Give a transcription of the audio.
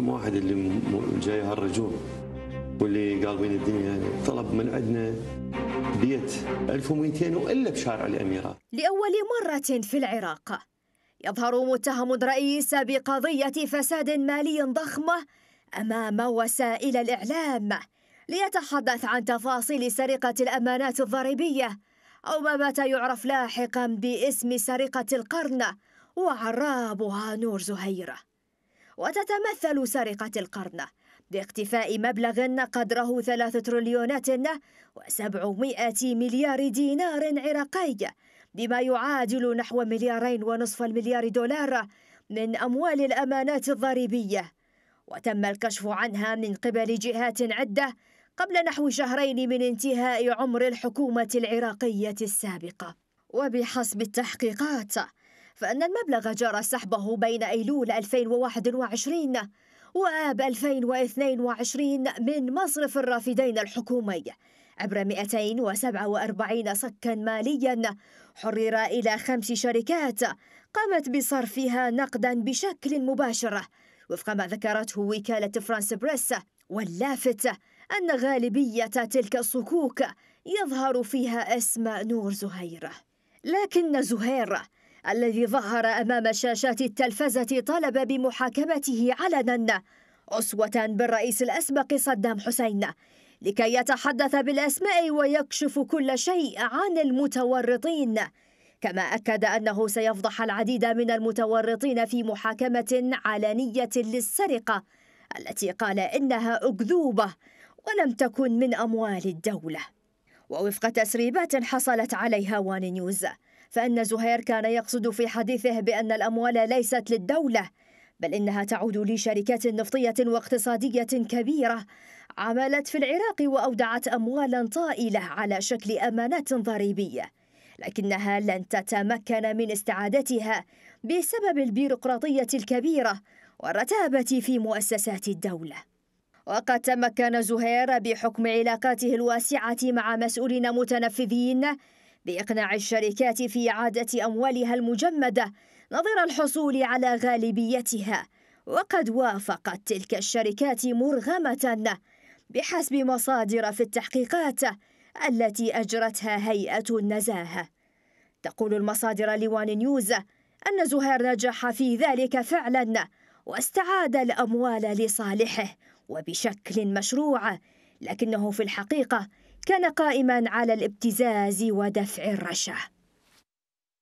كم واحد اللي جاي هالرجول واللي قالبين الدنيا طلب من عندنا بيت 1200 والا بشارع الاميرات لاول مره في العراق يظهر متهم رئيس بقضيه فساد مالي ضخمه امام وسائل الاعلام ليتحدث عن تفاصيل سرقه الامانات الضريبيه او ما مات يعرف لاحقا باسم سرقه القرن وعرابها نور زهيره. وتتمثل سرقة القرن باقتفاء مبلغ قدره ثلاث تريليونات وسبعمائة مليار دينار عراقي بما يعادل نحو مليارين ونصف المليار دولار من أموال الأمانات الضريبية وتم الكشف عنها من قبل جهات عدة قبل نحو شهرين من انتهاء عمر الحكومة العراقية السابقة وبحسب التحقيقات فأن المبلغ جرى سحبه بين أيلول 2021 وآب 2022 من مصرف الرافدين الحكومي عبر 247 صكا ماليا حرر إلى خمس شركات قامت بصرفها نقدا بشكل مباشر وفق ما ذكرته وكالة فرانس بريس واللافت أن غالبية تلك الصكوك يظهر فيها اسم نور زهير لكن زهير الذي ظهر أمام شاشات التلفزة طلب بمحاكمته علنا أسوة بالرئيس الأسبق صدام حسين لكي يتحدث بالأسماء ويكشف كل شيء عن المتورطين كما أكد أنه سيفضح العديد من المتورطين في محاكمة علنية للسرقة التي قال إنها أكذوبة ولم تكن من أموال الدولة ووفق تسريبات حصلت عليها وان نيوز فأن زهير كان يقصد في حديثه بأن الأموال ليست للدولة بل إنها تعود لشركات نفطية واقتصادية كبيرة عملت في العراق وأودعت أموالا طائلة على شكل أمانات ضريبية لكنها لن تتمكن من استعادتها بسبب البيروقراطية الكبيرة والرتابة في مؤسسات الدولة وقد تمكن زهير بحكم علاقاته الواسعة مع مسؤولين متنفذين بإقناع الشركات في إعادة أموالها المجمدة نظر الحصول على غالبيتها وقد وافقت تلك الشركات مرغمة بحسب مصادر في التحقيقات التي أجرتها هيئة النزاهة تقول المصادر لوان نيوز أن زهير نجح في ذلك فعلا واستعاد الأموال لصالحه وبشكل مشروع لكنه في الحقيقة كان قائما على الابتزاز ودفع الرشا